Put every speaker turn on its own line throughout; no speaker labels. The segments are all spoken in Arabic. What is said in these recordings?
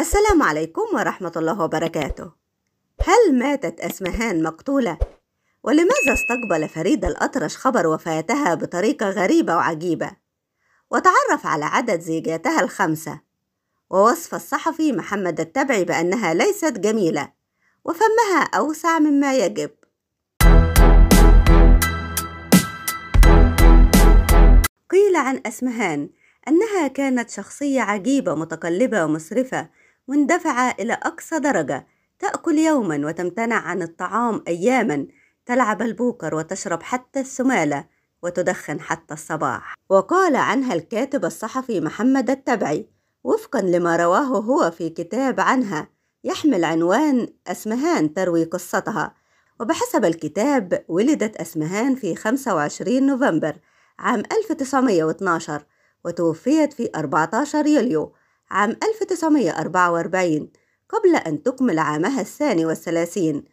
السلام عليكم ورحمة الله وبركاته هل ماتت أسمهان مقتولة؟ ولماذا استقبل فريد الأطرش خبر وفاتها بطريقة غريبة وعجيبة؟ وتعرف على عدد زيجاتها الخمسة ووصف الصحفي محمد التبعي بأنها ليست جميلة وفمها أوسع مما يجب قيل عن أسمهان أنها كانت شخصية عجيبة متقلبة ومسرفة مندفعة إلى أقصى درجة تأكل يوما وتمتنع عن الطعام أياما تلعب البوكر وتشرب حتى السمالة وتدخن حتى الصباح وقال عنها الكاتب الصحفي محمد التبعي وفقا لما رواه هو في كتاب عنها يحمل عنوان أسمهان تروي قصتها وبحسب الكتاب ولدت أسمهان في 25 نوفمبر عام 1912 وتوفيت في 14 يوليو عام 1944 قبل أن تكمل عامها الثاني والثلاثين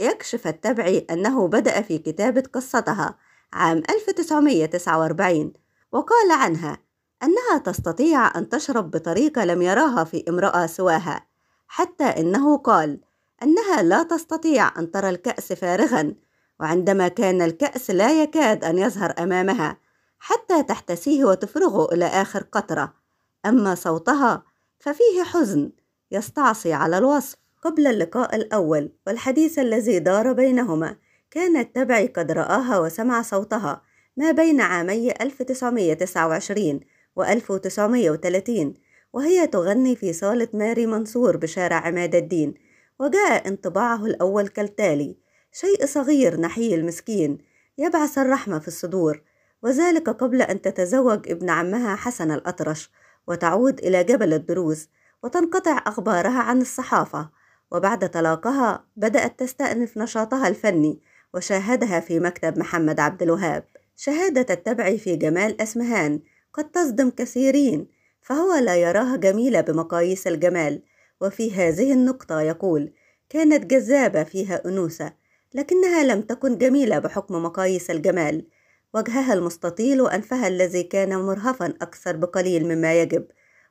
يكشف التبعي أنه بدأ في كتابة قصتها عام 1949 وقال عنها أنها تستطيع أن تشرب بطريقة لم يراها في امرأة سواها حتى إنه قال أنها لا تستطيع أن ترى الكأس فارغا وعندما كان الكأس لا يكاد أن يظهر أمامها حتى تحتسيه وتفرغه إلى آخر قطرة أما صوتها ففيه حزن يستعصي على الوصف قبل اللقاء الأول والحديث الذي دار بينهما كان التبعي قد رآها وسمع صوتها ما بين عامي 1929 و 1930 وهي تغني في صالة ماري منصور بشارع عماد الدين وجاء انطباعه الأول كالتالي شيء صغير نحي المسكين يبعث الرحمة في الصدور وذلك قبل أن تتزوج ابن عمها حسن الأطرش وتعود إلى جبل الدروز وتنقطع أخبارها عن الصحافة وبعد طلاقها بدأت تستأنف نشاطها الفني وشاهدها في مكتب محمد عبد الوهاب شهادة التبع في جمال أسمهان قد تصدم كثيرين فهو لا يراها جميلة بمقاييس الجمال وفي هذه النقطة يقول كانت جذابة فيها أنوثة لكنها لم تكن جميلة بحكم مقاييس الجمال وجهها المستطيل وأنفها الذي كان مرهفا أكثر بقليل مما يجب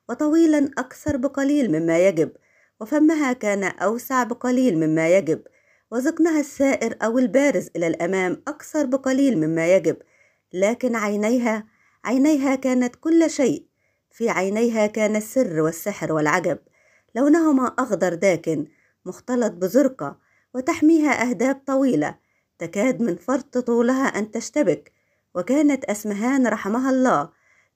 وطويلا أكثر بقليل مما يجب وفمها كان أوسع بقليل مما يجب وذقنها السائر أو البارز إلى الأمام أكثر بقليل مما يجب لكن عينيها عينيها كانت كل شيء في عينيها كان السر والسحر والعجب لونهما أخضر داكن مختلط بزرقة وتحميها أهداب طويلة تكاد من فرط طولها أن تشتبك وكانت أسمهان رحمها الله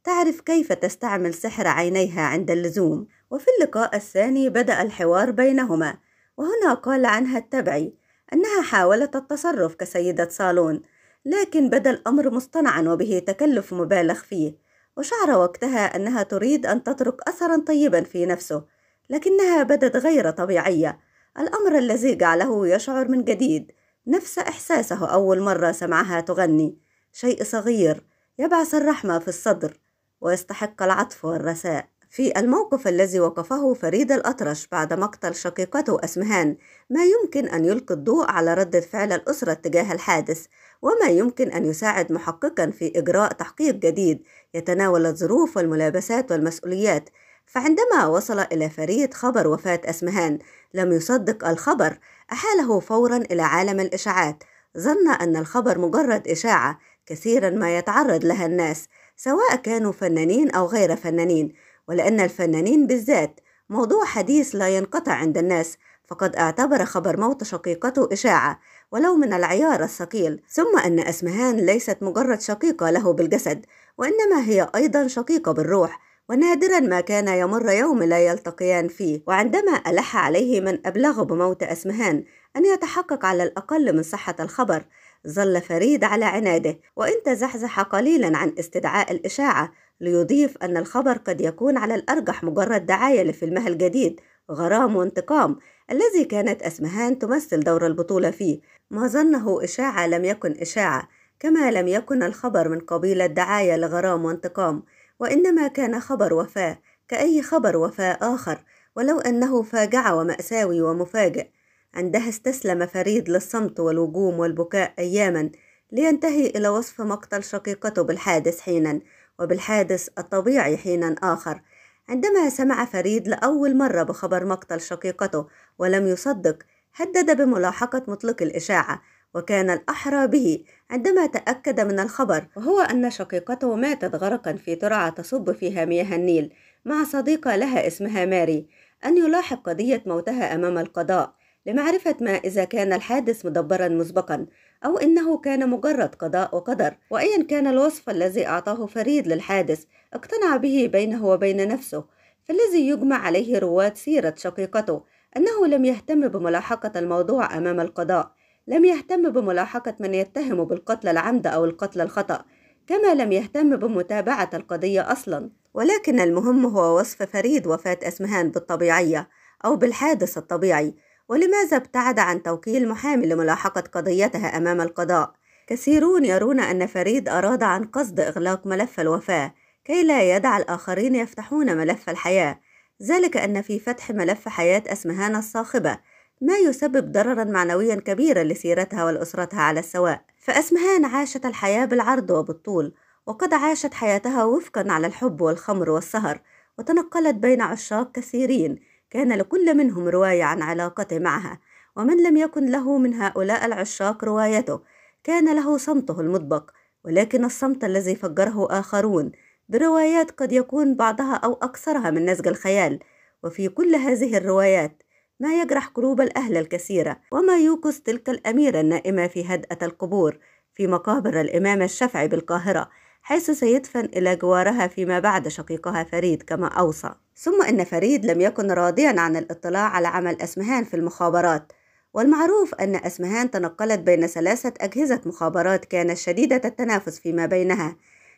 تعرف كيف تستعمل سحر عينيها عند اللزوم وفي اللقاء الثاني بدأ الحوار بينهما وهنا قال عنها التبعي أنها حاولت التصرف كسيدة صالون لكن بدا الأمر مصطنعا وبه تكلف مبالغ فيه وشعر وقتها أنها تريد أن تترك أثرا طيبا في نفسه لكنها بدت غير طبيعية الأمر الذي جعله يشعر من جديد نفس إحساسه أول مرة سمعها تغني شيء صغير يبعث الرحمة في الصدر ويستحق العطف والرثاء في الموقف الذي وقفه فريد الأطرش بعد مقتل شقيقته أسمهان ما يمكن أن يلقي الضوء على ردة فعل الأسرة تجاه الحادث وما يمكن أن يساعد محققا في إجراء تحقيق جديد يتناول الظروف والملابسات والمسؤوليات فعندما وصل إلى فريد خبر وفاة أسمهان لم يصدق الخبر أحاله فورا إلى عالم الإشاعات ظن أن الخبر مجرد إشاعة كثيرا ما يتعرض لها الناس سواء كانوا فنانين أو غير فنانين ولأن الفنانين بالذات موضوع حديث لا ينقطع عند الناس فقد اعتبر خبر موت شقيقته إشاعة ولو من العيار الثقيل ثم أن أسمهان ليست مجرد شقيقة له بالجسد وإنما هي أيضا شقيقة بالروح ونادرا ما كان يمر يوم لا يلتقيان فيه وعندما ألح عليه من أبلغه بموت أسمهان أن يتحقق على الأقل من صحة الخبر ظل فريد على عناده وإن تزحزح قليلا عن استدعاء الإشاعة ليضيف أن الخبر قد يكون على الأرجح مجرد دعاية لفيلمها الجديد غرام وانتقام الذي كانت أسمهان تمثل دور البطولة فيه ما ظنه إشاعة لم يكن إشاعة كما لم يكن الخبر من قبيل الدعاية لغرام وانتقام وإنما كان خبر وفاة كأي خبر وفاة آخر ولو أنه فاجع ومأساوي ومفاجئ عندها استسلم فريد للصمت والوجوم والبكاء أياما لينتهي إلى وصف مقتل شقيقته بالحادث حينا وبالحادث الطبيعي حينا آخر عندما سمع فريد لأول مرة بخبر مقتل شقيقته ولم يصدق هدد بملاحقة مطلق الإشاعة وكان الأحرى به عندما تأكد من الخبر وهو أن شقيقته ماتت غرقا في ترعة تصب فيها مياه النيل مع صديقة لها اسمها ماري أن يلاحق قضية موتها أمام القضاء لمعرفة ما إذا كان الحادث مدبرا مسبقا أو إنه كان مجرد قضاء وقدر وأيا كان الوصف الذي أعطاه فريد للحادث اقتنع به بينه وبين نفسه فالذي يجمع عليه رواد سيرة شقيقته أنه لم يهتم بملاحقة الموضوع أمام القضاء لم يهتم بملاحقة من يتهم بالقتل العمد أو القتل الخطأ كما لم يهتم بمتابعة القضية أصلا ولكن المهم هو وصف فريد وفاة أسمهان بالطبيعية أو بالحادث الطبيعي ولماذا ابتعد عن توكيل محامي لملاحقة قضيتها أمام القضاء؟ كثيرون يرون أن فريد أراد عن قصد إغلاق ملف الوفاة كي لا يدع الآخرين يفتحون ملف الحياة ذلك أن في فتح ملف حياة أسمهان الصاخبة ما يسبب ضررا معنويا كبيرا لسيرتها ولأسرتها على السواء فأسمهان عاشت الحياة بالعرض وبالطول وقد عاشت حياتها وفقا على الحب والخمر والسهر وتنقلت بين عشاق كثيرين كان لكل منهم رواية عن علاقته معها ومن لم يكن له من هؤلاء العشاق روايته كان له صمته المطبق ولكن الصمت الذي فجره آخرون بروايات قد يكون بعضها أو أكثرها من نسج الخيال وفي كل هذه الروايات ما يجرح قلوب الأهل الكثيرة وما يوقظ تلك الأميرة النائمة في هدأة القبور في مقابر الإمام الشافعي بالقاهرة حيث سيدفن إلى جوارها فيما بعد شقيقها فريد كما أوصى ثم إن فريد لم يكن راضيا عن الاطلاع على عمل أسمهان في المخابرات والمعروف أن أسمهان تنقلت بين ثلاثة أجهزة مخابرات كانت شديدة التنافس فيما بينها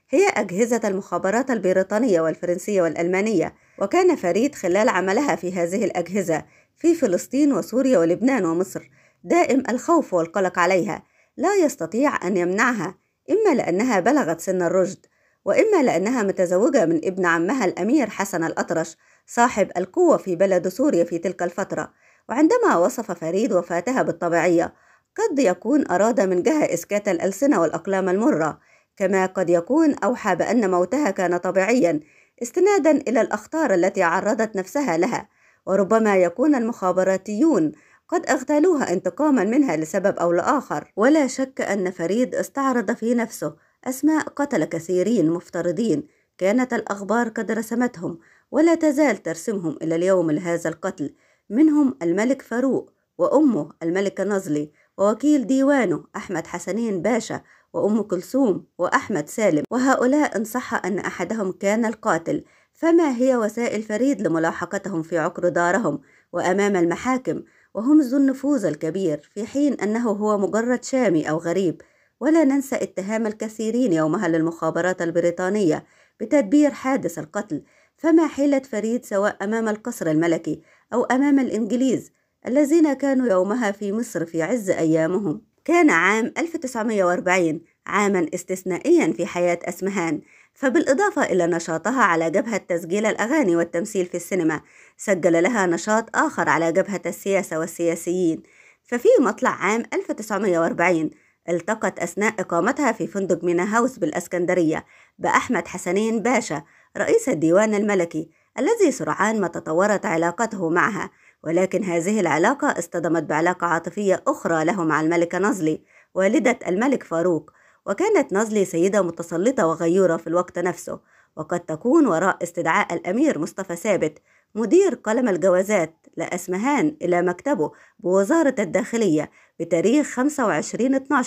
هي أجهزة المخابرات البريطانية والفرنسية والألمانية وكان فريد خلال عملها في هذه الأجهزة في فلسطين وسوريا ولبنان ومصر دائم الخوف والقلق عليها لا يستطيع أن يمنعها إما لأنها بلغت سن الرشد وإما لأنها متزوجة من ابن عمها الأمير حسن الأطرش صاحب القوة في بلد سوريا في تلك الفترة وعندما وصف فريد وفاتها بالطبيعية قد يكون أراد من جهة إسكات الألسنة والأقلام المرة كما قد يكون أوحى بأن موتها كان طبيعيا استنادا إلى الأخطار التي عرضت نفسها لها وربما يكون المخابراتيون قد اغتالوها انتقاما منها لسبب أو لآخر ولا شك أن فريد استعرض في نفسه أسماء قتل كثيرين مفترضين كانت الأخبار قد رسمتهم ولا تزال ترسمهم إلى اليوم لهذا القتل منهم الملك فاروق وأمه الملكة نزلي ووكيل ديوانه أحمد حسنين باشا وأم كلثوم وأحمد سالم وهؤلاء إن صح أن أحدهم كان القاتل فما هي وسائل فريد لملاحقتهم في عقر دارهم وأمام المحاكم وهم ذو النفوذ الكبير في حين أنه هو مجرد شامي أو غريب ولا ننسى اتهام الكثيرين يومها للمخابرات البريطانية بتدبير حادث القتل فما حيلة فريد سواء أمام القصر الملكي أو أمام الإنجليز الذين كانوا يومها في مصر في عز أيامهم كان عام 1940 عاما استثنائيا في حياة أسمهان فبالإضافة إلى نشاطها على جبهة تسجيل الأغاني والتمثيل في السينما سجل لها نشاط آخر على جبهة السياسة والسياسيين ففي مطلع عام 1940 التقت أثناء إقامتها في فندق مينا هاوس بالأسكندرية بأحمد حسنين باشا رئيس الديوان الملكي الذي سرعان ما تطورت علاقته معها ولكن هذه العلاقة اصطدمت بعلاقة عاطفية أخرى له مع الملكة نزلي والدة الملك فاروق وكانت نازلي سيدة متسلطة وغيورة في الوقت نفسه وقد تكون وراء استدعاء الأمير مصطفى ثابت مدير قلم الجوازات لأسمهان إلى مكتبه بوزارة الداخلية بتاريخ 25/12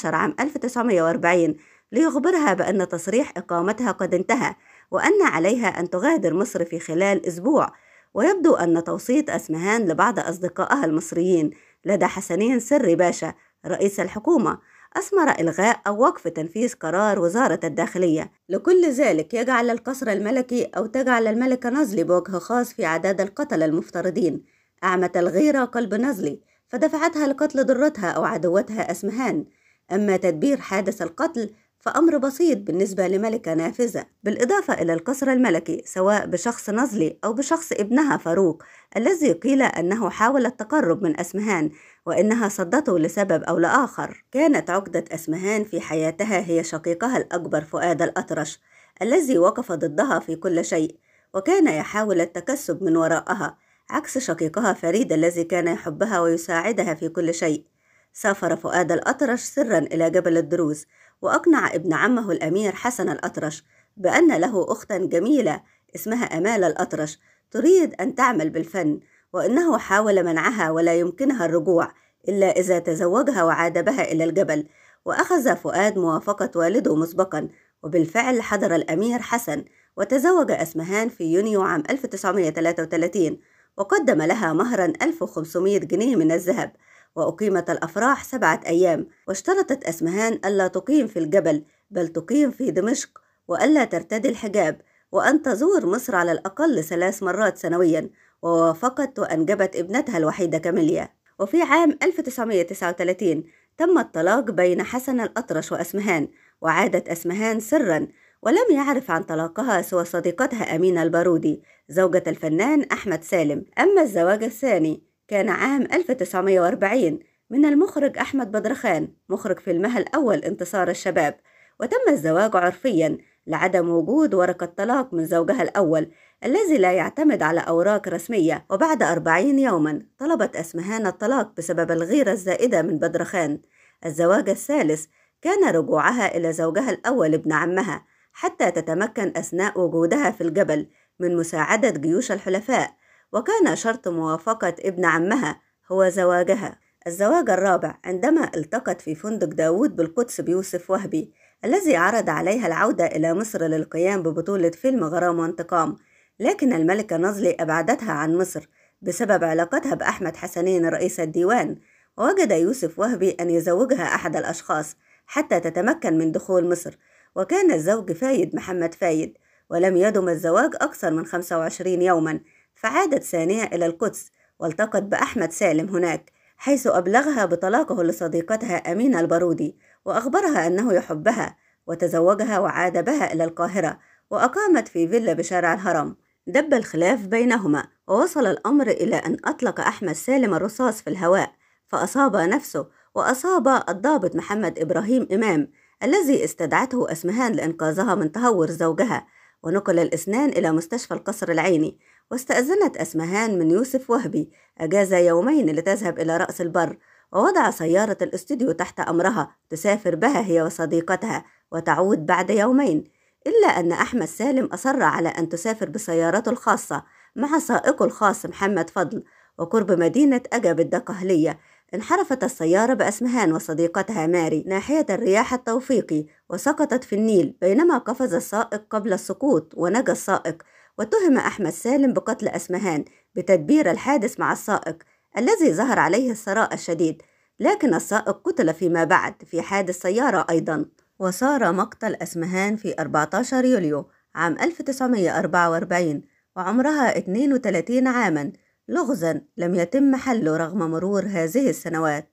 عام 1940 ليخبرها بأن تصريح إقامتها قد انتهى وأن عليها أن تغادر مصر في خلال أسبوع ويبدو أن توصيت أسمهان لبعض أصدقائها المصريين لدى حسنين سري باشا رئيس الحكومة أثمر إلغاء أو وقف تنفيذ قرار وزارة الداخلية لكل ذلك يجعل القصر الملكي أو تجعل الملكة نزلي بوجه خاص في عداد القتلة المفترضين أعمت الغيرة قلب نزلي فدفعتها لقتل ضرتها أو عدوتها أسمهان أما تدبير حادث القتل فأمر بسيط بالنسبة لملكة نافذة بالإضافة إلى القصر الملكي سواء بشخص نزلي أو بشخص ابنها فاروق الذي قيل أنه حاول التقرب من أسمهان وإنها صدته لسبب أو لآخر كانت عقدة أسمهان في حياتها هي شقيقها الأكبر فؤاد الأطرش الذي وقف ضدها في كل شيء وكان يحاول التكسب من وراءها عكس شقيقها فريد الذي كان يحبها ويساعدها في كل شيء سافر فؤاد الأطرش سرا إلى جبل الدروز وأقنع ابن عمه الأمير حسن الأطرش بأن له أختا جميلة اسمها أمال الأطرش تريد أن تعمل بالفن وإنه حاول منعها ولا يمكنها الرجوع إلا إذا تزوجها وعاد بها إلى الجبل وأخذ فؤاد موافقة والده مسبقا وبالفعل حضر الأمير حسن وتزوج أسمهان في يونيو عام 1933 وقدم لها مهرا 1500 جنيه من الذهب وأقيمت الأفراح سبعة أيام واشترطت أسمهان ألا تقيم في الجبل بل تقيم في دمشق وألا ترتدي الحجاب وأن تزور مصر على الأقل ثلاث مرات سنويا ووافقت وأنجبت ابنتها الوحيدة كاميليا وفي عام 1939 تم الطلاق بين حسن الأطرش وأسمهان وعادت أسمهان سرا ولم يعرف عن طلاقها سوى صديقتها أمينة البارودي زوجة الفنان أحمد سالم أما الزواج الثاني كان عام 1940 من المخرج أحمد بدرخان مخرج فيلمها الأول انتصار الشباب وتم الزواج عرفيا لعدم وجود ورقة طلاق من زوجها الأول الذي لا يعتمد على أوراق رسمية وبعد أربعين يوما طلبت أسمهان الطلاق بسبب الغيرة الزائدة من بدرخان الزواج الثالث كان رجوعها إلى زوجها الأول ابن عمها حتى تتمكن أثناء وجودها في الجبل من مساعدة جيوش الحلفاء وكان شرط موافقة ابن عمها هو زواجها الزواج الرابع عندما التقت في فندق داوود بالقدس بيوسف وهبي الذي عرض عليها العودة إلى مصر للقيام ببطولة فيلم غرام وانتقام لكن الملكة نظلي أبعدتها عن مصر بسبب علاقتها بأحمد حسنين رئيس الديوان ووجد يوسف وهبي أن يزوجها أحد الأشخاص حتى تتمكن من دخول مصر وكان الزوج فايد محمد فايد ولم يدم الزواج أكثر من 25 يوما فعادت ثانية إلى القدس والتقت بأحمد سالم هناك حيث أبلغها بطلاقه لصديقتها أمينة البارودي وأخبرها أنه يحبها وتزوجها وعاد بها إلى القاهرة وأقامت في فيلا بشارع الهرم دب الخلاف بينهما ووصل الأمر إلى أن أطلق أحمد سالم الرصاص في الهواء فأصاب نفسه وأصاب الضابط محمد إبراهيم إمام الذي استدعته أسمهان لإنقاذها من تهور زوجها ونقل الإسنان إلى مستشفى القصر العيني واستأذنت أسمهان من يوسف وهبي أجازة يومين لتذهب إلى رأس البر ووضع سيارة الاستوديو تحت أمرها تسافر بها هي وصديقتها وتعود بعد يومين إلا أن أحمد سالم أصر على أن تسافر بسيارته الخاصة مع سائقه الخاص محمد فضل وقرب مدينة أجا بالدقهلية انحرفت السيارة بأسمهان وصديقتها ماري ناحية الرياح التوفيقي وسقطت في النيل بينما قفز السائق قبل السقوط ونجا السائق واتهم أحمد سالم بقتل أسمهان بتدبير الحادث مع السائق الذي ظهر عليه الثراء الشديد لكن السائق قتل فيما بعد في حادث سيارة أيضا وصار مقتل أسمهان في 14 يوليو عام 1944 وعمرها 32 عاما لغزا لم يتم حله رغم مرور هذه السنوات